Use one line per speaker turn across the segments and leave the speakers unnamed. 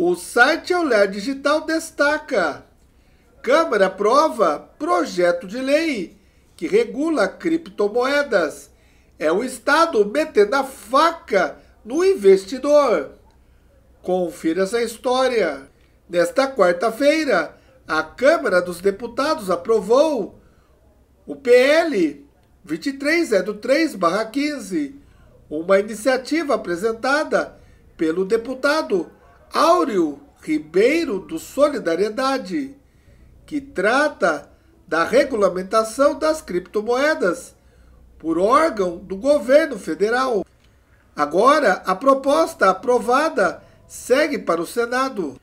O site Olhar Digital destaca: Câmara aprova projeto de lei que regula criptomoedas. É o Estado metendo a faca no investidor. Confira essa história. Nesta quarta-feira, a Câmara dos Deputados aprovou o PL 2303-15, é uma iniciativa apresentada pelo deputado Áureo Ribeiro do Solidariedade, que trata da regulamentação das criptomoedas por órgão do governo federal. Agora, a proposta aprovada segue para o Senado.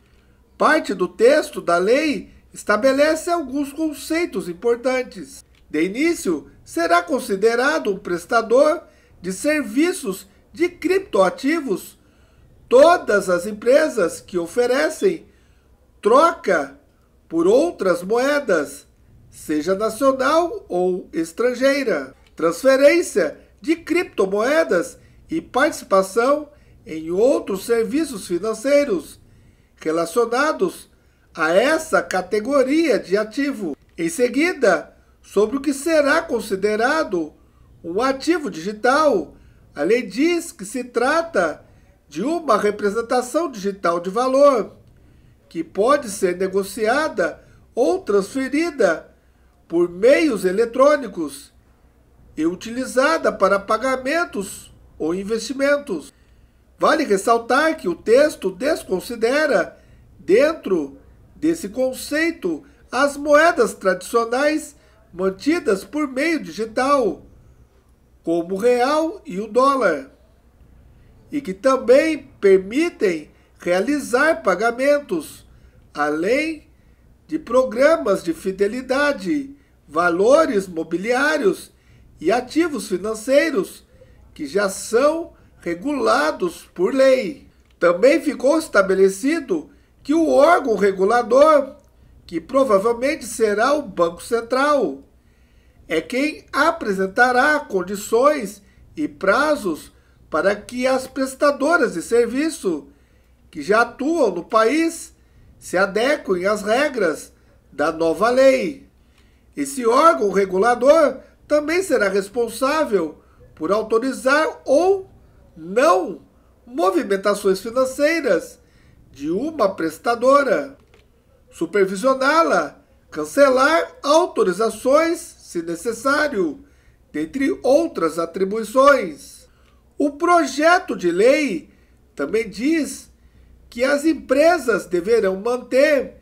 Parte do texto da lei estabelece alguns conceitos importantes. De início, será considerado um prestador de serviços de criptoativos Todas as empresas que oferecem troca por outras moedas, seja nacional ou estrangeira, transferência de criptomoedas e participação em outros serviços financeiros relacionados a essa categoria de ativo. Em seguida, sobre o que será considerado um ativo digital, a lei diz que se trata de uma representação digital de valor, que pode ser negociada ou transferida por meios eletrônicos e utilizada para pagamentos ou investimentos. Vale ressaltar que o texto desconsidera, dentro desse conceito, as moedas tradicionais mantidas por meio digital, como o real e o dólar e que também permitem realizar pagamentos, além de programas de fidelidade, valores mobiliários e ativos financeiros que já são regulados por lei. Também ficou estabelecido que o órgão regulador, que provavelmente será o Banco Central, é quem apresentará condições e prazos para que as prestadoras de serviço que já atuam no país se adequem às regras da nova lei. Esse órgão regulador também será responsável por autorizar ou não movimentações financeiras de uma prestadora, supervisioná-la, cancelar autorizações, se necessário, dentre outras atribuições. O projeto de lei também diz que as empresas deverão manter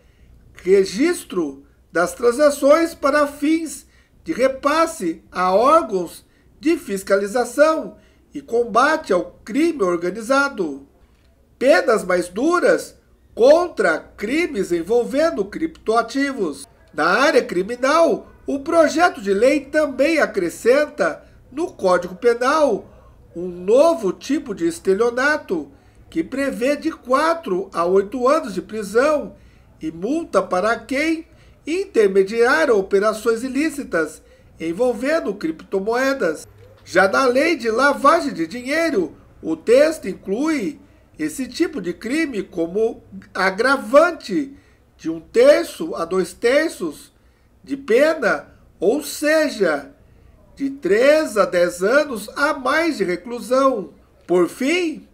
registro das transações para fins de repasse a órgãos de fiscalização e combate ao crime organizado. Penas mais duras contra crimes envolvendo criptoativos. Na área criminal, o projeto de lei também acrescenta no Código Penal um novo tipo de estelionato que prevê de 4 a 8 anos de prisão e multa para quem intermediar operações ilícitas envolvendo criptomoedas. Já na lei de lavagem de dinheiro, o texto inclui esse tipo de crime como agravante de um terço a dois terços de pena, ou seja, de 3 a 10 anos a mais de reclusão. Por fim,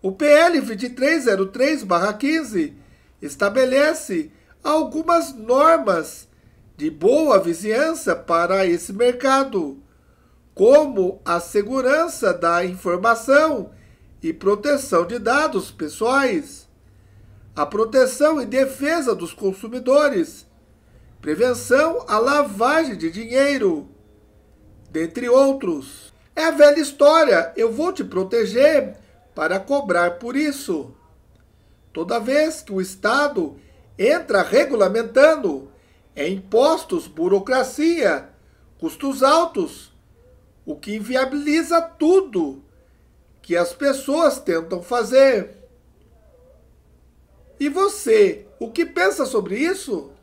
o PL 2303-15 estabelece algumas normas de boa vizinhança para esse mercado, como a segurança da informação e proteção de dados pessoais, a proteção e defesa dos consumidores, prevenção à lavagem de dinheiro dentre outros. É a velha história: eu vou te proteger para cobrar por isso. Toda vez que o Estado entra regulamentando, é impostos, burocracia, custos altos, o que inviabiliza tudo que as pessoas tentam fazer. E você, o que pensa sobre isso?